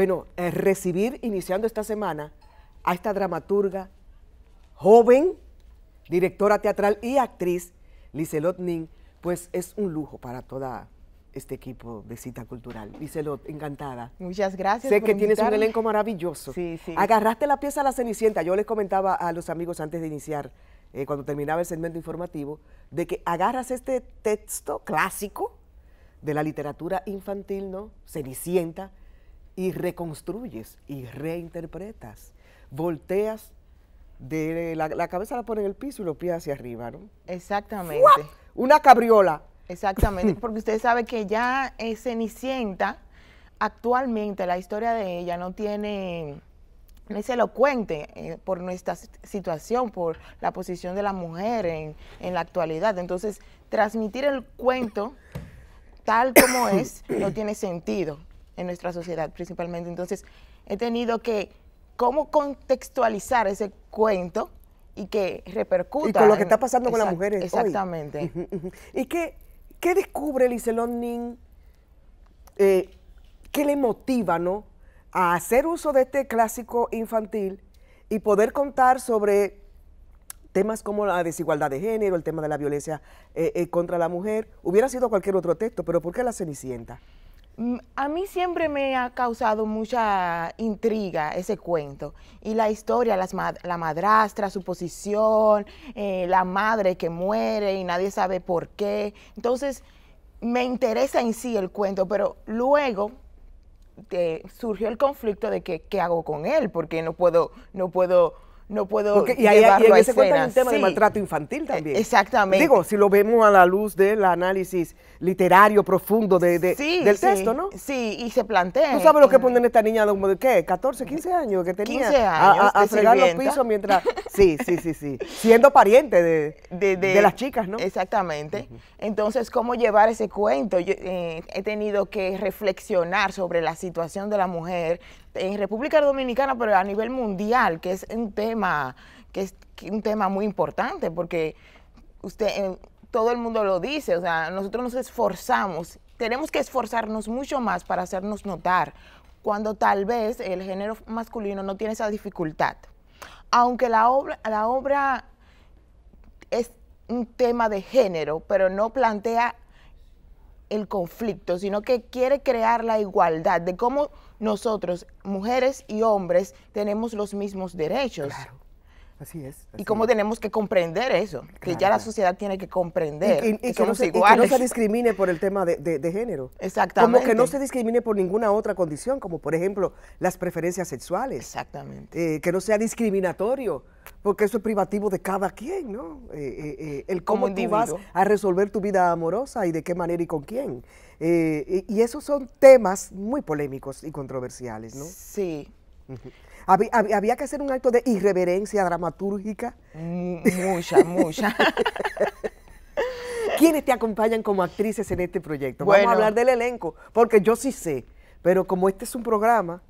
Bueno, eh, recibir iniciando esta semana a esta dramaturga joven, directora teatral y actriz, Liselot Nin, pues es un lujo para todo este equipo de cita cultural. Liselot, encantada. Muchas gracias. Sé que tienes un elenco maravilloso. Sí, sí. Agarraste la pieza la Cenicienta. Yo les comentaba a los amigos antes de iniciar, eh, cuando terminaba el segmento informativo, de que agarras este texto clásico de la literatura infantil, ¿no? Cenicienta, y reconstruyes y reinterpretas. Volteas de la, cabeza la pones en el piso y los pies hacia arriba, ¿no? Exactamente. Una cabriola. Exactamente, porque usted sabe que ya es Cenicienta, actualmente la historia de ella no tiene, no es elocuente eh, por nuestra situación, por la posición de la mujer en, en la actualidad. Entonces, transmitir el cuento tal como es no tiene sentido en nuestra sociedad principalmente. Entonces, he tenido que cómo contextualizar ese cuento y que repercuta. con lo que está pasando con las mujeres. Exactamente. ¿Y qué, qué descubre Lizelón Nin? Eh, ¿Qué le motiva ¿no? a hacer uso de este clásico infantil y poder contar sobre temas como la desigualdad de género, el tema de la violencia eh, eh, contra la mujer? Hubiera sido cualquier otro texto, pero ¿por qué la Cenicienta? Mm, a mí siempre me ha causado mucha intriga ese cuento y la historia, la madrastra, su posición, eh, la madre que muere y nadie sabe por qué. Entonces, me interesa en sí el cuento, pero luego eh, surgió el conflicto de que, qué hago con él, porque no puedo, no puedo no puedo y ahí, llevarlo a se un tema de maltrato infantil también. E, exactamente. Digo, si lo vemos a la luz del análisis literario profundo de, del texto, ¿no? Sí, y se plantea. ¿Tú sabes lo que ponen esta niña de, qué? 14, 15 años que tenía 15 años a, fregar los pisos mientras... Sí, sí, sí, sí. Siendo pariente de, de, las chicas, ¿no? Exactamente. Entonces, ¿cómo llevar ese cuento? Yo eh, he tenido que reflexionar sobre la situación de la mujer en República Dominicana, pero a nivel mundial, que es un tema que es un tema muy importante porque usted, eh, todo el mundo lo dice, o sea, nosotros nos esforzamos, tenemos que esforzarnos mucho más para hacernos notar, cuando tal vez el género masculino no tiene esa dificultad. Aunque la obra, la obra es un tema de género, pero no plantea el conflicto, sino que quiere crear la igualdad de cómo nosotros, mujeres y hombres, tenemos los mismos derechos. Así es. y cómo tenemos que comprender eso, que ya la sociedad tiene que comprender y, que, no se, discrimine por el tema de, género. Exactamente. Como que no se discrimine por ninguna otra condición, como por ejemplo las preferencias sexuales. Exactamente. Eh, que no sea discriminatorio, porque eso es privativo de cada quien, ¿no? Eh, eh, el cómo tú vas a resolver tu vida amorosa y de qué manera y con quién. y esos son temas muy polémicos y controversiales, ¿no? Sí. Había, que hacer un acto de irreverencia dramatúrgica. Mm, mucha, mucha. ¿Quiénes te acompañan como actrices en este proyecto? Vamos a hablar del elenco, porque yo sí sé, pero como este es un programa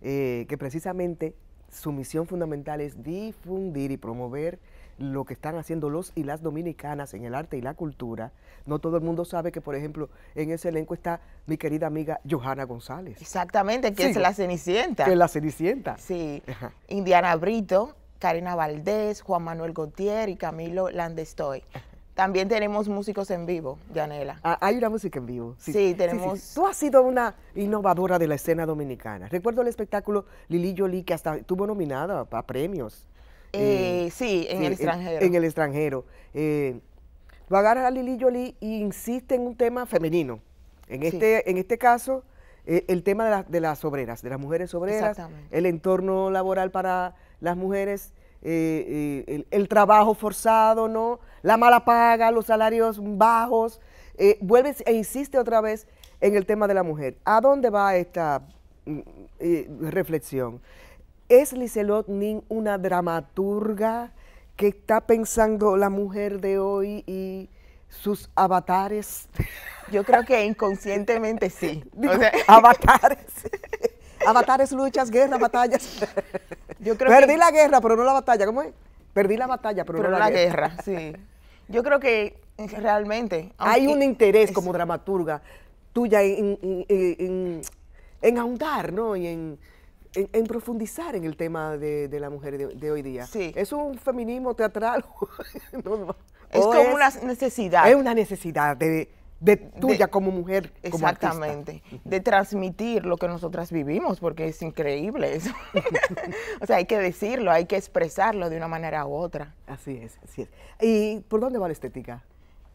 eh, que precisamente su misión fundamental es difundir y promover lo que están haciendo los y las dominicanas en el arte y la cultura. No todo el mundo sabe que, por ejemplo, en ese elenco está mi querida amiga Johanna González. Exactamente, que es la Cenicienta. Que es la Cenicienta. Sí. Indiana Brito, Karina Valdés, Juan Manuel Gautier y Camilo Landestoy. También tenemos músicos en vivo, Yanela. Ah, hay una música en vivo. Sí, tenemos. Tú has sido una innovadora de la escena dominicana. Recuerdo el espectáculo Lili Jolie, que hasta tuvo nominada a premios. Eh, eh, sí, en el extranjero. En, el extranjero. Eh, lo agarra a Lili Jolie insiste en un tema femenino. En, este, en este caso, el tema de, de, las obreras, de las mujeres obreras, el entorno laboral para las mujeres, el, trabajo forzado, ¿no? La mala paga, los salarios bajos. vuelve e insiste otra vez en el tema de la mujer. ¿A dónde va esta mm, reflexión? ¿Es Liselot Nin una dramaturga que está pensando la mujer de hoy y sus avatares? Yo creo que inconscientemente sí. avatares. avatares, luchas, guerras, batallas. Yo creo Perdí la guerra, pero no la batalla. ¿Cómo es? Perdí la batalla, pero, no la, guerra. Sí. Yo creo que eh, realmente... Hay un interés como dramaturga tuya en, en ahondar, ¿no? Y en en, profundizar en el tema de, la mujer de, hoy día. Sí. Es un feminismo teatral. Es como una necesidad. Es una necesidad de, tuya como mujer. Exactamente. de transmitir lo que nosotras vivimos, porque es increíble eso. o sea, hay que decirlo, hay que expresarlo de una manera u otra. Así es, así es. ¿Y por dónde va la estética?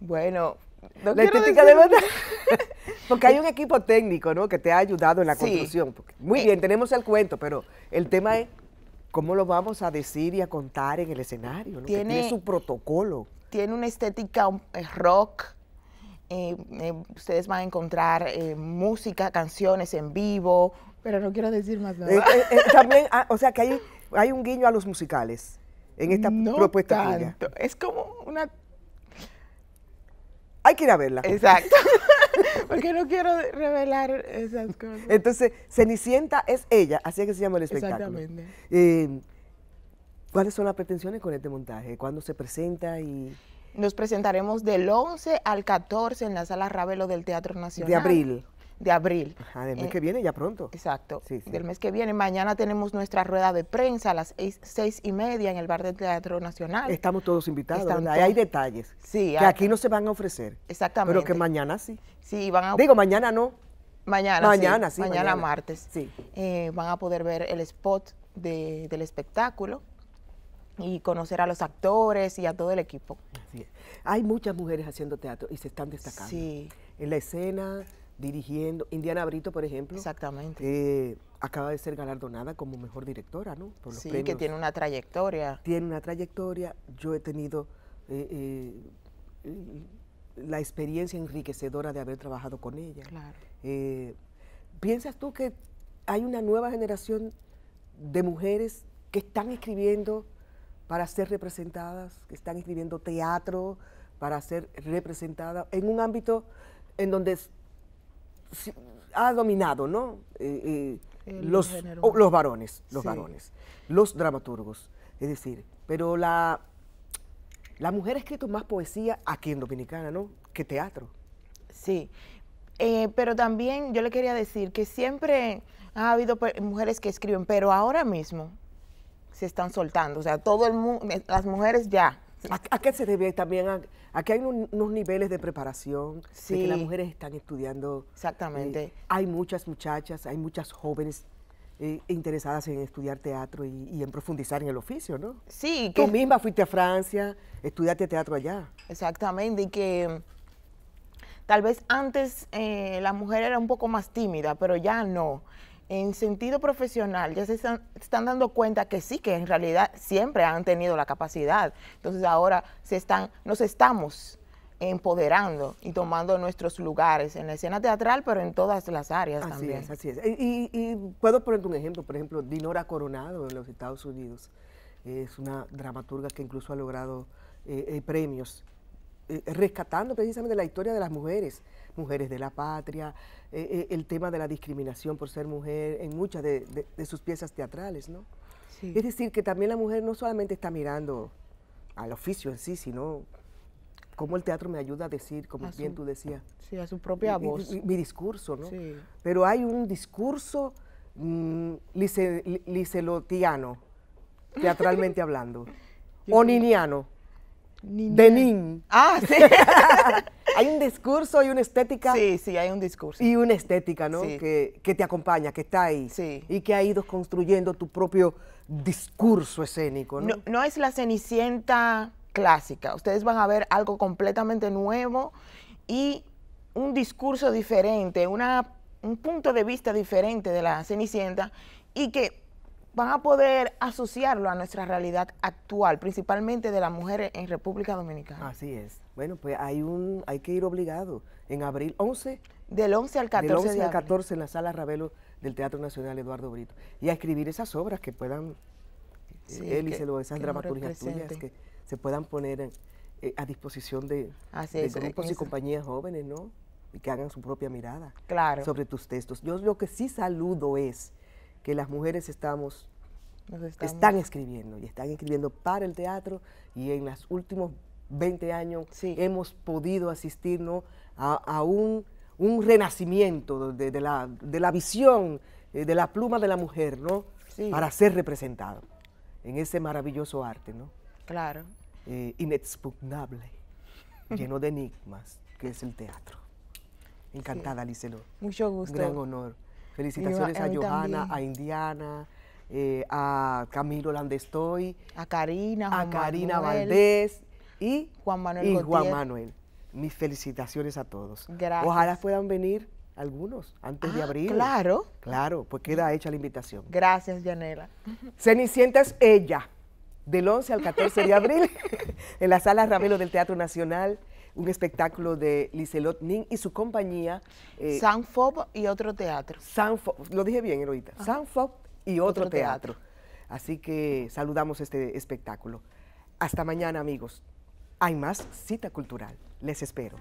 Bueno, la estética de verdad. porque hay un equipo técnico, ¿no? Que te ha ayudado en la construcción. muy eh. bien, tenemos el cuento, pero el tema es cómo lo vamos a decir y a contar en el escenario. Tiene, su protocolo. Tiene una estética eh, rock. Eh, ustedes van a encontrar música, canciones en vivo. Pero no quiero decir más nada. también, ah, o sea que hay, un guiño a los musicales en esta propuesta. Es como una hay que ir a verla. Exacto. Porque no quiero revelar esas cosas. Entonces, Cenicienta es ella, así es que se llama el espectáculo. Exactamente. Em, ¿Cuáles son las pretensiones con este montaje? ¿Cuándo se presenta y...? Nos presentaremos del 11 al 14 en la Sala Ravelo del Teatro Nacional. De abril de abril. Ajá, del mes eh, que viene, ya pronto. Exacto, sí, del mes que viene. Mañana tenemos nuestra rueda de prensa a las seis, y media en el Bar del Teatro Nacional. Estamos todos invitados, hay detalles sí, que aquí no se van a ofrecer. Exactamente. Pero que mañana sí. Sí, van a... Digo, mañana no. Mañana, mañana sí, mañana, martes. Sí. Eh, van a poder ver el spot del espectáculo y conocer a los actores y a todo el equipo. Así Hay muchas mujeres haciendo teatro y se están destacando. Sí. En la escena, dirigiendo. Indiana Brito, por ejemplo. Exactamente. Eh, acaba de ser galardonada como mejor directora, ¿no? sí, que tiene una trayectoria. Tiene una trayectoria. Yo he tenido eh, eh, la experiencia enriquecedora de haber trabajado con ella. Claro. ¿Piensas tú que hay una nueva generación de mujeres que están escribiendo para ser representadas, que están escribiendo teatro para ser representadas en un ámbito en donde ha dominado, ¿no? Eh, eh, los, varones, los varones, los dramaturgos. Es decir, pero la, la mujer ha escrito más poesía aquí en Dominicana, ¿no? Que teatro. Sí, eh, pero también yo le quería decir que siempre ha habido mujeres que escriben, pero ahora mismo se están soltando. O sea, todo el mundo, las mujeres ya ¿A, qué se debe también? A, hay unos niveles de preparación, de que las mujeres están estudiando. Exactamente. Eh, hay muchas muchachas, hay muchas jóvenes eh, interesadas en estudiar teatro y, en profundizar en el oficio, ¿no? Sí. Que... Tú misma fuiste a Francia, estudiaste teatro allá. Exactamente, y que tal vez antes eh, la mujer era un poco más tímida, pero ya no en sentido profesional ya se están, dando cuenta que sí, que en realidad siempre han tenido la capacidad. Entonces ahora se están, nos estamos empoderando y tomando nuestros lugares en la escena teatral, pero en todas las áreas así también. Es, así es. Y, puedo poner un ejemplo, por ejemplo, Dinora Coronado en los Estados Unidos. Es una dramaturga que incluso ha logrado eh, eh, premios, eh, rescatando precisamente la historia de las mujeres Mujeres de la Patria, eh, eh, el tema de la discriminación por ser mujer en muchas de, sus piezas teatrales, ¿no? Es decir, que también la mujer no solamente está mirando al oficio en sí, sino cómo el teatro me ayuda a decir, como bien tú decías. Sí, a su propia voz. Mi, discurso, ¿no? Pero hay un discurso mm, licelotiano, teatralmente hablando, o niniano, de nin. Ah, sí. hay un discurso, hay una estética. Sí, sí, hay un discurso. Y una estética, ¿no? Que, te acompaña, que está ahí. Sí. Y que ha ido construyendo tu propio discurso escénico, ¿no? es la Cenicienta clásica. Ustedes van a ver algo completamente nuevo y un discurso diferente, una, un punto de vista diferente de la Cenicienta y que van a poder asociarlo a nuestra realidad actual, principalmente de las mujeres en República Dominicana. Así es. Bueno, pues hay un hay que ir obligado en abril 11 del 11 al 14 del 11 al 14 en la sala Ravelo del Teatro Nacional Eduardo Brito y a escribir esas obras que puedan él y se lo, esas dramaturgias tuyas que se puedan poner eh, eh, a disposición de, e- grupos y compañías jóvenes, ¿no? Y que hagan su propia mirada sobre tus textos. Yo lo que sí saludo es que las mujeres estamos, están escribiendo y están escribiendo para el teatro y en los últimos 20 años hemos podido asistir a, un, un, renacimiento de, la, de visión, eh, de la pluma de la mujer, ¿no? Para ser representado en ese maravilloso arte, ¿no? Claro. Eh, inexpugnable, lleno de enigmas, que es el teatro. Encantada, Licelo. Mucho gusto. Gran honor. Felicitaciones a, Johanna, a Indiana, eh, a Camilo Landestoy, a Karina, a Karina Valdés y, Juan Manuel, Juan Manuel. Mis felicitaciones a todos. Gracias. Ojalá puedan venir algunos antes de ah, abril. Claro. Claro, pues queda hecha la invitación. Gracias, Yanela. Cenicienta es ella, del 11 al 14 de abril, en la sala Ravelo del Teatro Nacional un espectáculo de Liselot Nin y su compañía. Eh, San Sanfob y otro teatro. Sanfob, lo dije bien, Heroita. Sanfob y otro, teatro. Así que saludamos este espectáculo. Hasta mañana, amigos. Hay más cita cultural. Les espero.